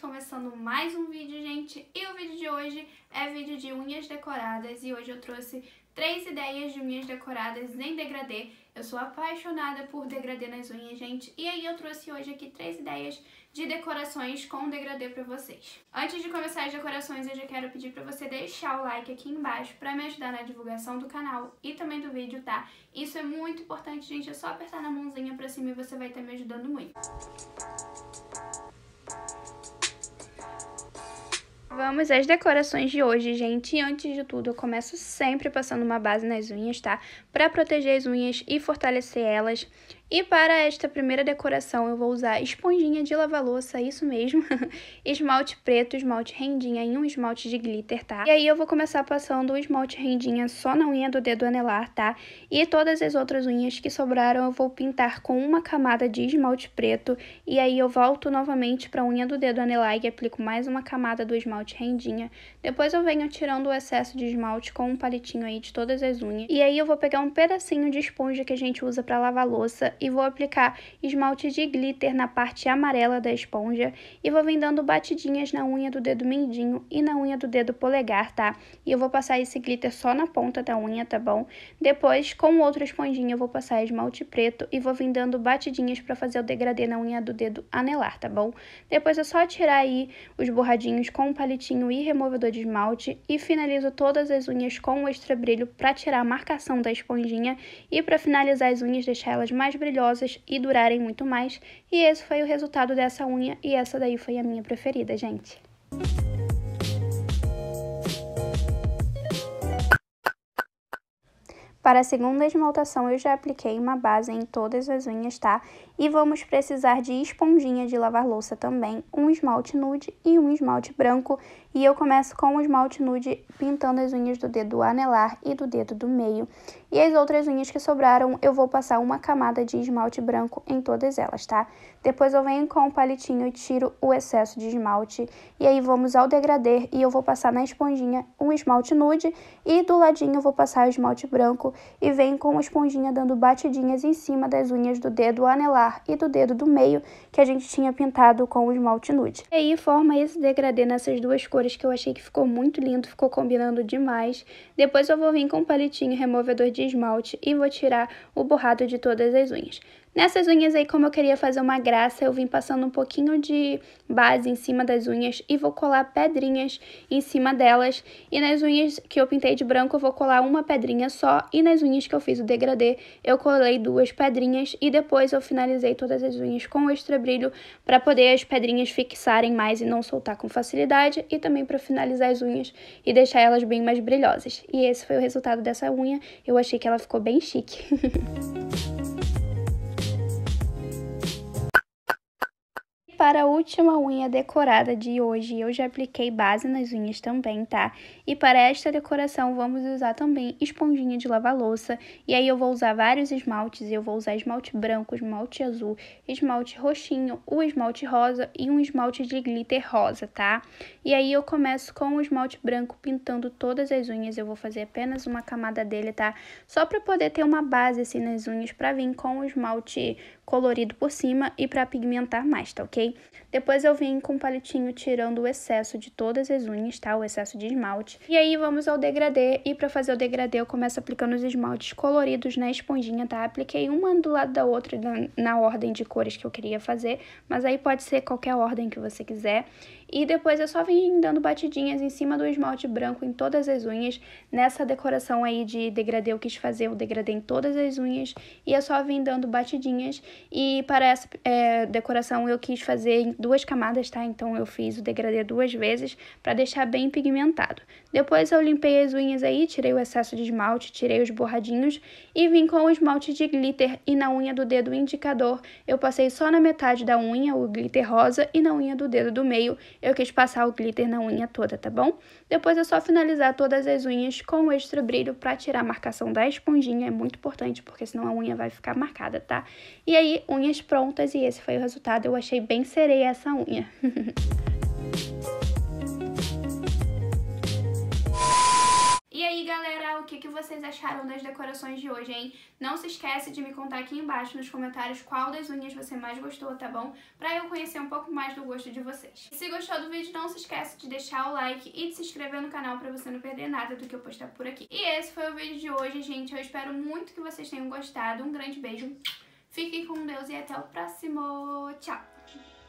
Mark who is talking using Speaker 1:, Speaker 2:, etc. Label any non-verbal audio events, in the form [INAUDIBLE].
Speaker 1: começando mais um vídeo, gente. E o vídeo de hoje é vídeo de unhas decoradas e hoje eu trouxe Três ideias de unhas decoradas em degradê. Eu sou apaixonada por degradê nas unhas, gente. E aí eu trouxe hoje aqui três ideias de decorações com degradê pra vocês. Antes de começar as decorações, eu já quero pedir pra você deixar o like aqui embaixo pra me ajudar na divulgação do canal e também do vídeo, tá? Isso é muito importante, gente. É só apertar na mãozinha pra cima e você vai estar me ajudando muito. Música Vamos às decorações de hoje, gente. E antes de tudo, eu começo sempre passando uma base nas unhas, tá? Pra proteger as unhas e fortalecer elas. E para esta primeira decoração eu vou usar esponjinha de lavar louça, isso mesmo, [LAUGHS] esmalte preto, esmalte rendinha e um esmalte de glitter, tá? E aí eu vou começar passando o esmalte rendinha só na unha do dedo anelar, tá? E todas as outras unhas que sobraram eu vou pintar com uma camada de esmalte preto e aí eu volto novamente para a unha do dedo anelar e aplico mais uma camada do esmalte rendinha. Depois eu venho tirando o excesso de esmalte com um palitinho aí de todas as unhas. E aí eu vou pegar um pedacinho de esponja que a gente usa para lavar louça e vou aplicar esmalte de glitter na parte amarela da esponja e vou vir dando batidinhas na unha do dedo mindinho e na unha do dedo polegar, tá? E eu vou passar esse glitter só na ponta da unha, tá bom? Depois, com outra esponjinha, eu vou passar esmalte preto e vou vir dando batidinhas pra fazer o degradê na unha do dedo anelar, tá bom? Depois é só tirar aí os borradinhos com um palitinho e removedor de esmalte e finalizo todas as unhas com o extra brilho pra tirar a marcação da esponjinha e pra finalizar as unhas deixar elas mais brilhantes brilhosas e durarem muito mais. E esse foi o resultado dessa unha e essa daí foi a minha preferida, gente. Para a segunda esmaltação, eu já apliquei uma base em todas as unhas, tá? E vamos precisar de esponjinha de lavar louça também, um esmalte nude e um esmalte branco. E eu começo com o esmalte nude pintando as unhas do dedo anelar e do dedo do meio. E as outras unhas que sobraram, eu vou passar uma camada de esmalte branco em todas elas, tá? Depois eu venho com o palitinho e tiro o excesso de esmalte. E aí vamos ao degradê e eu vou passar na esponjinha um esmalte nude e do ladinho eu vou passar o esmalte branco e vem com uma esponjinha dando batidinhas em cima das unhas do dedo anelar e do dedo do meio que a gente tinha pintado com o esmalte nude. E aí forma esse degradê nessas duas cores que eu achei que ficou muito lindo, ficou combinando demais. Depois eu vou vir com um palitinho removedor de esmalte e vou tirar o borrado de todas as unhas. Nessas unhas aí, como eu queria fazer uma graça, eu vim passando um pouquinho de base em cima das unhas e vou colar pedrinhas em cima delas. E nas unhas que eu pintei de branco, eu vou colar uma pedrinha só. E nas unhas que eu fiz o degradê, eu colei duas pedrinhas. E depois eu finalizei todas as unhas com extra brilho para poder as pedrinhas fixarem mais e não soltar com facilidade. E também para finalizar as unhas e deixar elas bem mais brilhosas. E esse foi o resultado dessa unha. Eu achei que ela ficou bem chique. [LAUGHS] para a última unha decorada de hoje, eu já apliquei base nas unhas também, tá? E para esta decoração, vamos usar também esponjinha de lavar louça. E aí eu vou usar vários esmaltes, eu vou usar esmalte branco, esmalte azul, esmalte roxinho, o esmalte rosa e um esmalte de glitter rosa, tá? E aí eu começo com o esmalte branco pintando todas as unhas, eu vou fazer apenas uma camada dele, tá? Só para poder ter uma base assim nas unhas para vir com o esmalte colorido por cima e para pigmentar mais, tá ok? Depois eu vim com o palitinho tirando o excesso de todas as unhas, tá? O excesso de esmalte. E aí vamos ao degradê. E pra fazer o degradê eu começo aplicando os esmaltes coloridos na esponjinha, tá? Apliquei uma do lado da outra na ordem de cores que eu queria fazer. Mas aí pode ser qualquer ordem que você quiser. E depois eu só vim dando batidinhas em cima do esmalte branco em todas as unhas. Nessa decoração aí de degradê eu quis fazer o degradê em todas as unhas. E eu só vim dando batidinhas. E para essa é, decoração eu quis fazer em duas camadas, tá? Então eu fiz o degradê duas vezes para deixar bem pigmentado. Depois eu limpei as unhas aí, tirei o excesso de esmalte, tirei os borradinhos. E vim com o esmalte de glitter e na unha do dedo indicador eu passei só na metade da unha o glitter rosa e na unha do dedo do meio eu quis passar o glitter na unha toda, tá bom? Depois é só finalizar todas as unhas com extra brilho para tirar a marcação da esponjinha, é muito importante, porque senão a unha vai ficar marcada, tá? E aí, unhas prontas e esse foi o resultado. Eu achei bem sereia essa unha. [LAUGHS] o que, que vocês acharam das decorações de hoje, hein? Não se esquece de me contar aqui embaixo nos comentários qual das unhas você mais gostou, tá bom? Pra eu conhecer um pouco mais do gosto de vocês. E se gostou do vídeo, não se esquece de deixar o like e de se inscrever no canal pra você não perder nada do que eu postar por aqui. E esse foi o vídeo de hoje, gente. Eu espero muito que vocês tenham gostado. Um grande beijo, fiquem com Deus e até o próximo. Tchau!